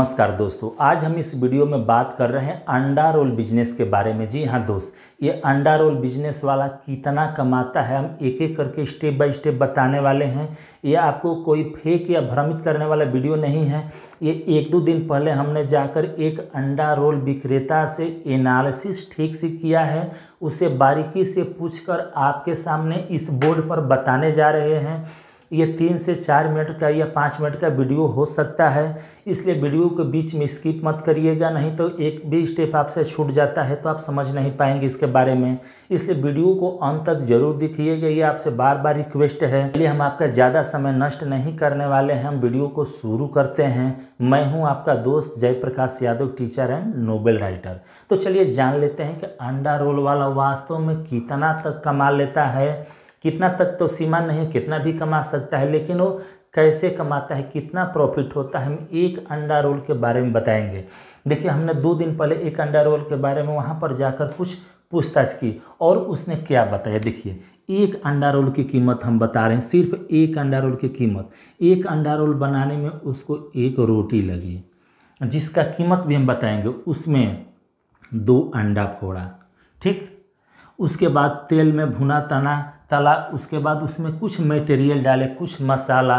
नमस्कार दोस्तों आज हम इस वीडियो में बात कर रहे हैं अंडा रोल बिजनेस के बारे में जी हाँ दोस्त ये अंडा रोल बिजनेस वाला कितना कमाता है हम एक एक करके स्टेप बाय स्टेप बताने वाले हैं ये आपको कोई फेक या भ्रमित करने वाला वीडियो नहीं है ये एक दो दिन पहले हमने जाकर एक अंडा रोल विक्रेता से एनालिसिस ठीक से किया है उसे बारीकी से पूछ आपके सामने इस बोर्ड पर बताने जा रहे हैं ये तीन से चार मिनट का या पाँच मिनट का वीडियो हो सकता है इसलिए वीडियो के बीच में स्किप मत करिएगा नहीं तो एक भी स्टेप आपसे छूट जाता है तो आप समझ नहीं पाएंगे इसके बारे में इसलिए वीडियो को अंत तक जरूर दिखिएगा ये आपसे बार बार रिक्वेस्ट है इसलिए हम आपका ज़्यादा समय नष्ट नहीं करने वाले हैं हम वीडियो को शुरू करते हैं मैं हूँ आपका दोस्त Jayprakash Yadav teacher and novel writer तो चलिए जान लेते हैं कि अंडा रोल वाला वास्तव में कितना तक कमा लेता है कितना तक तो सीमा नहीं कितना भी कमा सकता है लेकिन वो कैसे कमाता है कितना प्रॉफिट होता है हम एक अंडा रोल के बारे में बताएंगे देखिए हमने दो दिन पहले एक अंडा रोल के बारे में वहाँ पर जाकर कुछ पूछताछ की और उसने क्या बताया देखिए एक अंडा रोल की कीमत हम बता रहे हैं सिर्फ एक अंडा रोल की कीमत एक अंडा रोल बनाने में उसको एक रोटी लगी जिसका कीमत भी हम बताएंगे उसमें दो अंडा फोड़ा ठीक उसके बाद तेल में भुना तना तला उसके बाद उसमें कुछ मटेरियल डाले कुछ मसाला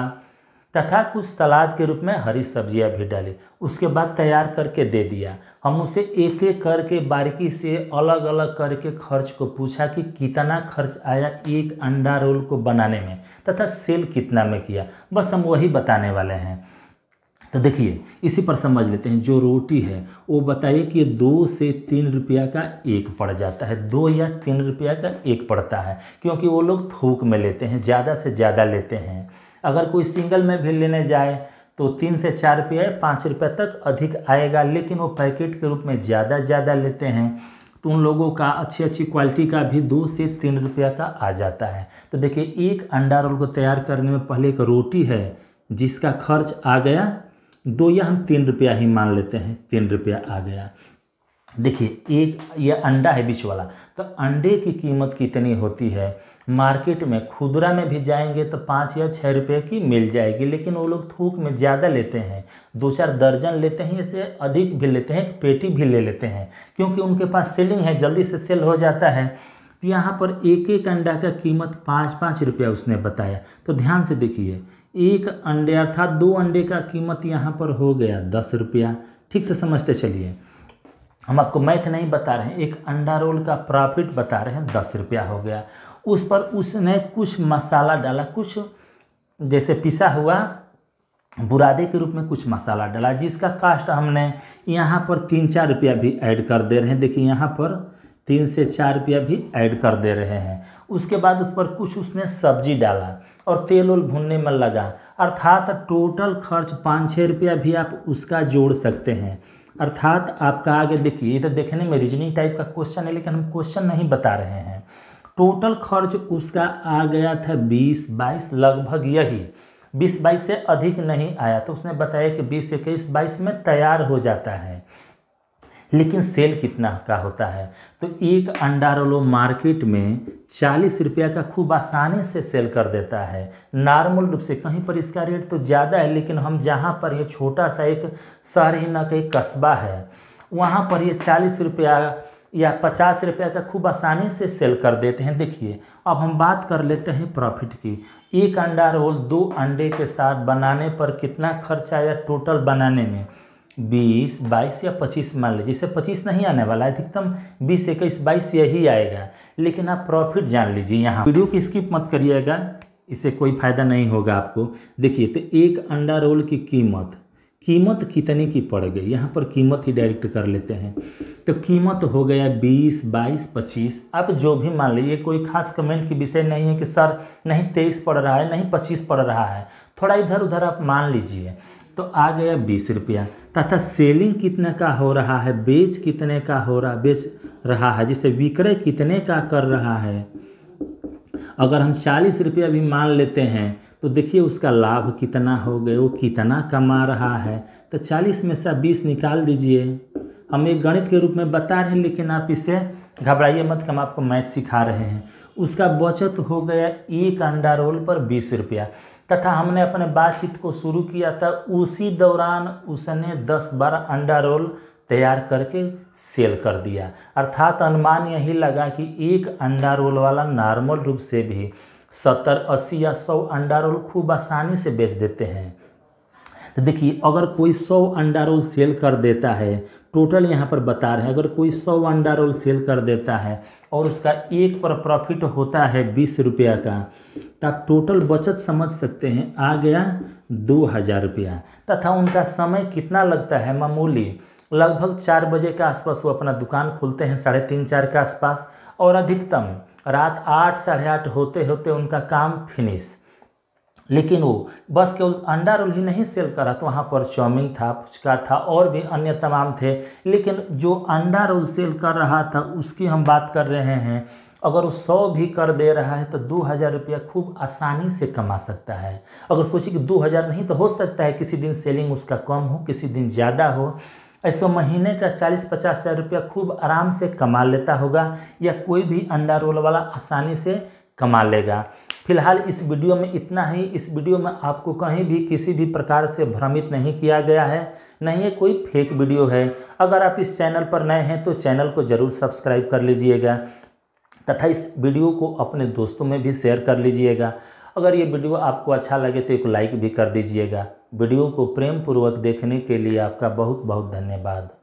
तथा कुछ सलाद के रूप में हरी सब्जियां भी डाली उसके बाद तैयार करके दे दिया हम उसे एक एक करके बारीकी से अलग अलग करके खर्च को पूछा कि कितना खर्च आया एक अंडा रोल को बनाने में तथा सेल कितना में किया बस हम वही बताने वाले हैं तो देखिए इसी पर समझ लेते हैं जो रोटी है वो बताइए कि दो से तीन रुपया का एक पड़ जाता है दो या तीन रुपया का एक पड़ता है क्योंकि वो लोग थोक में लेते हैं ज़्यादा से ज़्यादा लेते हैं अगर कोई सिंगल में भी लेने जाए तो तीन से चार रुपया या पाँच रुपया तक अधिक आएगा लेकिन वो पैकेट के रूप में ज़्यादा ज़्यादा लेते हैं तो उन लोगों का अच्छी अच्छी क्वालिटी का भी दो से तीन रुपया का आ जाता है तो देखिए एक अंडा रोल को तैयार करने में पहले एक रोटी है जिसका खर्च आ गया दो या हम तीन रुपया ही मान लेते हैं तीन रुपया आ गया देखिए एक यह अंडा है बीच वाला तो अंडे की कीमत कितनी होती है मार्केट में खुदरा में भी जाएंगे तो पाँच या छः रुपये की मिल जाएगी लेकिन वो लोग थोक में ज़्यादा लेते हैं दो चार दर्जन लेते हैं इससे अधिक भी लेते हैं पेटी भी ले लेते हैं क्योंकि उनके पास सेलिंग है जल्दी से सेल हो जाता है तो यहाँ पर एक एक अंडा का कीमत पाँच पाँच रुपया उसने बताया तो ध्यान से देखिए एक अंडे अर्थात दो अंडे का कीमत यहाँ पर हो गया दस रुपया ठीक से समझते चलिए हम आपको मैथ नहीं बता रहे हैं एक अंडा रोल का प्रॉफिट बता रहे हैं दस रुपया हो गया उस पर उसने कुछ मसाला डाला कुछ जैसे पिसा हुआ बुरादे के रूप में कुछ मसाला डाला जिसका कास्ट हमने यहाँ पर तीन चार रुपया भी ऐड कर दे रहे हैं देखिए यहाँ पर तीन से चार रुपया भी ऐड कर दे रहे हैं उसके बाद उस पर कुछ उसने सब्जी डाला और तेल उल भूनने में लगा अर्थात टोटल खर्च पाँच छः रुपया भी आप उसका जोड़ सकते हैं अर्थात आपका आगे देखिए ये तो देखने में रीजनिंग टाइप का क्वेश्चन है लेकिन हम क्वेश्चन नहीं बता रहे हैं टोटल खर्च उसका आ गया था बीस बाईस लगभग यही बीस बाईस से अधिक नहीं आया तो उसने बताया कि बीस इक्कीस बाईस में तैयार हो जाता है लेकिन सेल कितना का होता है तो एक अंडा रोलो मार्केट में चालीस रुपया का खूब आसानी से सेल कर देता है नॉर्मल रूप से कहीं पर इसका रेट तो ज़्यादा है लेकिन हम जहाँ पर ये छोटा सा एक शहर ही ना कहीं कस्बा है वहाँ पर ये चालीस रुपया या पचास रुपया का खूब आसानी से सेल कर देते हैं देखिए अब हम बात कर लेते हैं प्रॉफिट की एक अंडा रोल दो अंडे के साथ बनाने पर कितना खर्च आया टोटल बनाने में बीस बाईस या पच्चीस मान लीजिए इसे पच्चीस नहीं आने वाला है अधिकतम बीस इक्कीस बाईस यही आएगा लेकिन आप प्रॉफिट जान लीजिए यहाँ वीडियो की स्किप मत करिएगा इससे कोई फ़ायदा नहीं होगा आपको देखिए तो एक अंडा रोल की कीमत कीमत कितने की पड़ गई यहाँ पर कीमत ही डायरेक्ट कर लेते हैं तो कीमत हो गया बीस बाईस पच्चीस आप जो भी मान लीजिए कोई खास कमेंट की विषय नहीं है कि सर नहीं तेईस पड़ रहा है नहीं पच्चीस पड़ रहा है थोड़ा इधर उधर आप मान लीजिए तो आ गया बीस रुपया तथा सेलिंग कितने का हो रहा है बेच कितने का हो रहा बेच रहा है जिसे विक्रय कितने का कर रहा है अगर हम चालीस रुपया भी मान लेते हैं तो देखिए उसका लाभ कितना हो गया वो कितना कमा रहा है तो चालीस में से बीस निकाल दीजिए हम एक गणित के रूप में बता रहे हैं लेकिन आप इसे घबराइए मत कि हम आपको मैथ सिखा रहे हैं उसका बचत हो गया एक अंडा रोल पर बीस रुपया तथा हमने अपने बातचीत को शुरू किया था उसी दौरान उसने दस बारह अंडा रोल तैयार करके सेल कर दिया अर्थात अनुमान यही लगा कि एक अंडा रोल वाला नॉर्मल रूप से भी सत्तर अस्सी या सौ अंडा रोल खूब आसानी से बेच देते हैं तो देखिए अगर कोई सौ अंडा रोल सेल कर देता है टोटल यहाँ पर बता रहे हैं अगर कोई सौ अंडा रोल सेल कर देता है और उसका एक पर प्रॉफिट होता है बीस रुपया का तो आप टोटल बचत समझ सकते हैं आ गया दो हज़ार रुपया तथा उनका समय कितना लगता है मामूली लगभग चार बजे के आसपास वो अपना दुकान खोलते हैं साढ़े तीन चार के आसपास और अधिकतम रात आठ साढ़े आठ होते होते उनका काम फिनिश लेकिन वो बस केवल अंडा रोल ही नहीं सेल कर रहा था तो वहाँ पर चाउमीन था फुचका था और भी अन्य तमाम थे लेकिन जो अंडा रोल सेल कर रहा था उसकी हम बात कर रहे हैं अगर वो सौ भी कर दे रहा है तो दो हज़ार रुपया खूब आसानी से कमा सकता है अगर सोचिए कि दो हज़ार नहीं तो हो सकता है किसी दिन सेलिंग उसका कम हो किसी दिन ज़्यादा हो ऐसे महीने का चालीस पचास हज़ार रुपया खूब आराम से कमा लेता होगा या कोई भी अंडा रोल वाला आसानी से कमा लेगा फिलहाल इस वीडियो में इतना ही इस वीडियो में आपको कहीं भी किसी भी प्रकार से भ्रमित नहीं किया गया है नहीं ये कोई फेक वीडियो है अगर आप इस चैनल पर नए हैं तो चैनल को ज़रूर सब्सक्राइब कर लीजिएगा तथा इस वीडियो को अपने दोस्तों में भी शेयर कर लीजिएगा अगर ये वीडियो आपको अच्छा लगे तो एक लाइक भी कर दीजिएगा वीडियो को प्रेमपूर्वक देखने के लिए आपका बहुत बहुत धन्यवाद